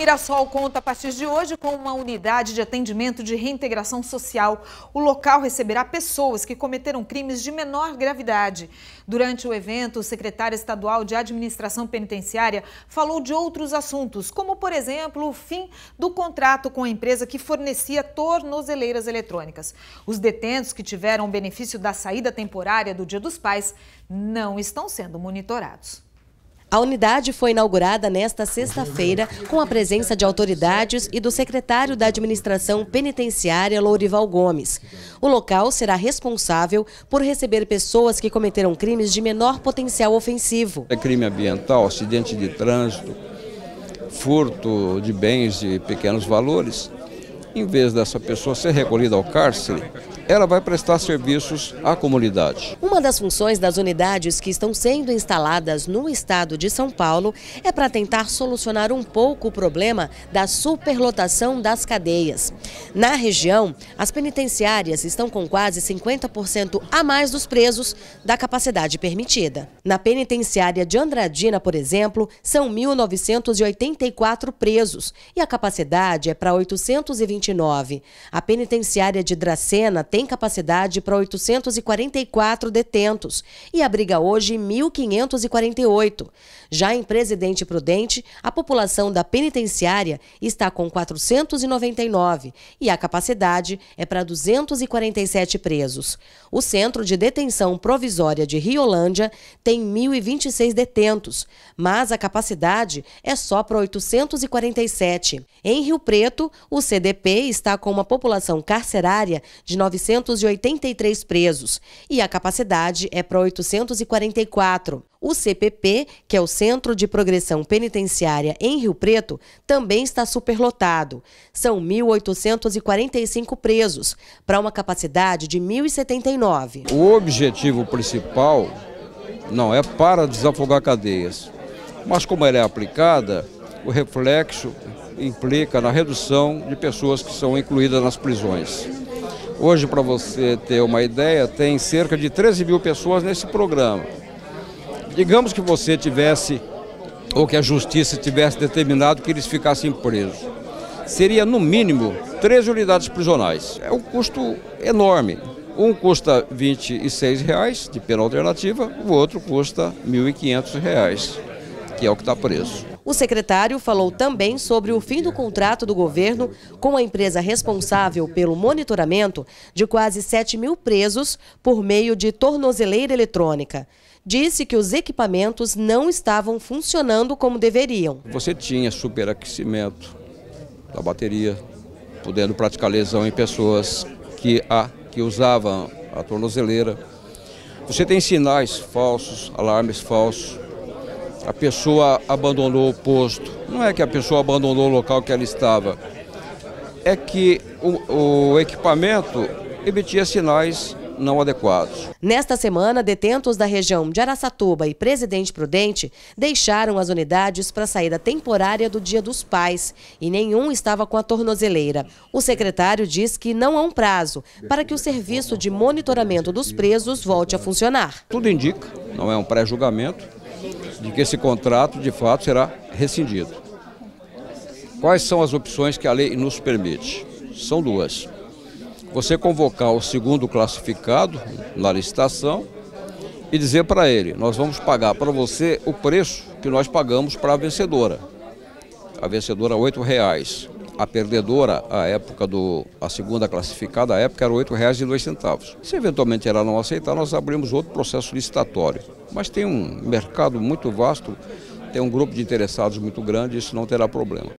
Mirassol conta a partir de hoje com uma unidade de atendimento de reintegração social. O local receberá pessoas que cometeram crimes de menor gravidade. Durante o evento, o secretário estadual de Administração Penitenciária falou de outros assuntos, como, por exemplo, o fim do contrato com a empresa que fornecia tornozeleiras eletrônicas. Os detentos que tiveram o benefício da saída temporária do Dia dos Pais não estão sendo monitorados. A unidade foi inaugurada nesta sexta-feira com a presença de autoridades e do secretário da Administração Penitenciária, Lourival Gomes. O local será responsável por receber pessoas que cometeram crimes de menor potencial ofensivo. É crime ambiental, acidente de trânsito, furto de bens de pequenos valores. Em vez dessa pessoa ser recolhida ao cárcere, ela vai prestar serviços à comunidade. Uma das funções das unidades que estão sendo instaladas no estado de São Paulo é para tentar solucionar um pouco o problema da superlotação das cadeias. Na região, as penitenciárias estão com quase 50% a mais dos presos da capacidade permitida. Na penitenciária de Andradina, por exemplo, são 1.984 presos e a capacidade é para 829. A penitenciária de Dracena tem tem capacidade para 844 detentos e abriga hoje 1.548. Já em Presidente Prudente, a população da penitenciária está com 499 e a capacidade é para 247 presos. O Centro de Detenção Provisória de Riolândia tem 1.026 detentos, mas a capacidade é só para 847. Em Rio Preto, o CDP está com uma população carcerária de 900 483 presos e a capacidade é para 844. O CPP, que é o Centro de Progressão Penitenciária em Rio Preto, também está superlotado. São 1.845 presos, para uma capacidade de 1.079. O objetivo principal não é para desafogar cadeias, mas como ela é aplicada, o reflexo implica na redução de pessoas que são incluídas nas prisões. Hoje, para você ter uma ideia, tem cerca de 13 mil pessoas nesse programa. Digamos que você tivesse, ou que a justiça tivesse determinado que eles ficassem presos. Seria, no mínimo, 13 unidades prisionais. É um custo enorme. Um custa R$ 26 reais de pena alternativa, o outro custa R$ 1.500, que é o que está preso. O secretário falou também sobre o fim do contrato do governo com a empresa responsável pelo monitoramento de quase 7 mil presos por meio de tornozeleira eletrônica disse que os equipamentos não estavam funcionando como deveriam. Você tinha superaquecimento da bateria, podendo praticar lesão em pessoas que, a, que usavam a tornozeleira. Você tem sinais falsos, alarmes falsos a pessoa abandonou o posto. Não é que a pessoa abandonou o local que ela estava, é que o, o equipamento emitia sinais não adequados. Nesta semana, detentos da região de Araçatuba e Presidente Prudente deixaram as unidades para a saída temporária do Dia dos Pais e nenhum estava com a tornozeleira. O secretário diz que não há um prazo para que o serviço de monitoramento dos presos volte a funcionar. Tudo indica, não é um pré-julgamento, de que esse contrato, de fato, será rescindido. Quais são as opções que a lei nos permite? São duas. Você convocar o segundo classificado na licitação e dizer para ele: nós vamos pagar para você o preço que nós pagamos para a vencedora. A vencedora, R$ reais a perdedora, a época do a segunda classificada, época era R$ 8,02. Se eventualmente ela não aceitar, nós abrimos outro processo licitatório. Mas tem um mercado muito vasto, tem um grupo de interessados muito grande, isso não terá problema.